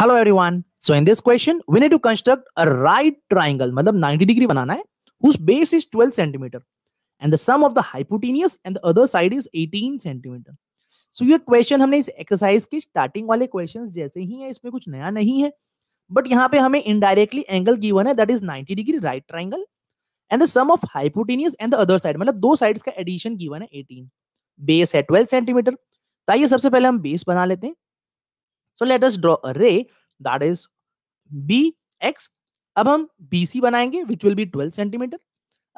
hello everyone so in this question we need to construct a right triangle मतलब 90 degree बनाना है whose base is 12 centimetre and the sum of the hypotenuse and the other side is 18 centimetre so ये question हमने इस exercise के starting वाले questions जैसे ही है इसमें कुछ नया नहीं है बट यहां पे हमें इनडायरेक्टली एंगल गिवन है that is 90 degree right triangle and the sum of hypotenuse and the other side मतलब दो साइड्स का एडिशन गिवन है 18 बेस है 12 सेंटीमीटर तो आइए सबसे पहले हम बेस बना लेते हैं so let us draw a ray that is bx अब हम BC बनाएंगे विच विल बी 12 सेंटीमीटर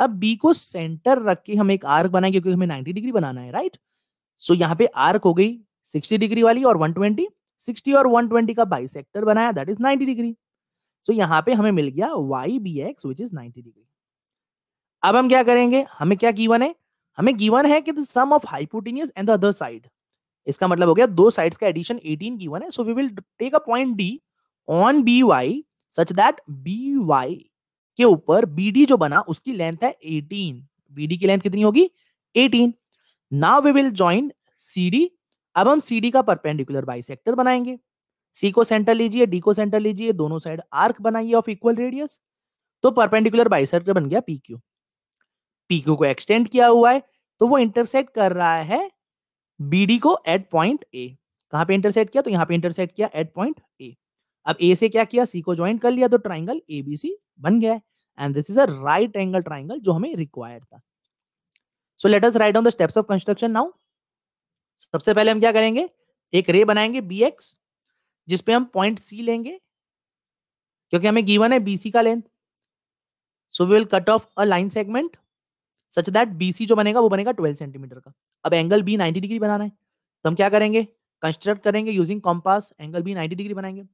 अब B को सेंटर रख के हम एक आर्क बनाएंगे क्योंकि हमें 90 डिग्री बनाना है राइट सो so, यहाँ पे आर्क हो गई 60 डिग्री वाली और 120 60 और 120 का सेक्टर बनाया that is 90 degree so so, यहाँ पे हमें मिल गया Y B X which is ninety degree अब हम क्या करेंगे हमें क्या गीवन है हमें गीवन है कि the sum of hypotenuse and the other side इसका मतलब हो गया दो साइड्स का एडिशन 18 गिवन है so we will take a point D on B Y such that B Y के ऊपर बी डी जो बना उसकी लेंथ है 18 बी डी की लेंथ कितनी होगी 18 now we will join C D अब हम सी डी का परपेंडिकुलर बाइसेक्टर बनाएंगे सी को सेंटर लीजिए डी को सेंटर लीजिए दोनों साइड आर्क बनाइए ऑफ इक्वल रेडियस तो परपेंडिकुलर बाइसेक्टर बन गया पी क्यू पी क्यू को एक्सटेंड किया हुआ है तो वो इंटरसेक्ट कर रहा है बी को एट पॉइंट ए कहाँ पे इंटरसेट किया तो यहाँ पे इंटरसेट किया एट पॉइंट ए अब ए से क्या किया सी को ज्वाइन कर लिया तो ट्राइंगल ए बी सी बन गया and this is a right angle triangle जो हमें रिक्वायर्ड था so let us write on the steps of construction now सबसे पहले हम क्या करेंगे एक रे बनाएंगे बी एक्स जिसपे हम पॉइंट सी लेंगे क्योंकि हमें गिवन है बी सी का length so we will cut off a line segment such that B C जो बनेगा वो बनेगा ट्वेल्व सेंटीमीटर का अब एंगल बी 90 डिग्री बनाना है तो हम क्या करेंगे कंस्ट्रक्ट करेंगे using compass angle B 90 degree बनाएंगे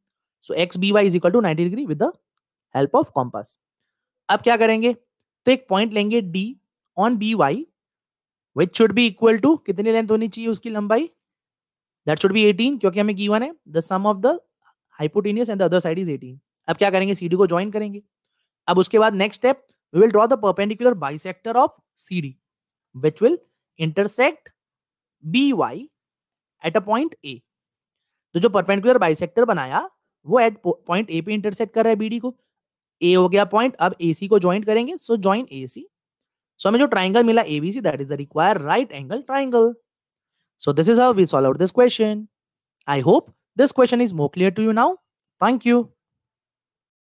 so X B Y is equal to ninety degree with the help of compass अब क्या करेंगे तो एक पॉइंट लेंगे D on B Y which should be equal to कितनी लेंथ होनी चाहिए उसकी लंबाई दैट शुड बी एटीन क्योंकि हमें गिवन है the sum of the hypotenuse and the other side is eighteen अब क्या करेंगे सीडी को ज्वाइन करेंगे अब उसके बाद next step we will draw the perpendicular bisector of C D which will intersect B Y at a point A तो जो परपेंडिकुलर बाइसेक्टर बनाया वो एट पॉइंट ए पे इंटरसेक्ट कर रहा है बी डी को ए हो गया पॉइंट अब ए सी को ज्वाइन करेंगे सो ज्वाइन ए सी सो हमें जो ट्राइंगल मिला A B C that is the require right angle triangle so this is how we solve out this question I hope this question is more clear to you now thank you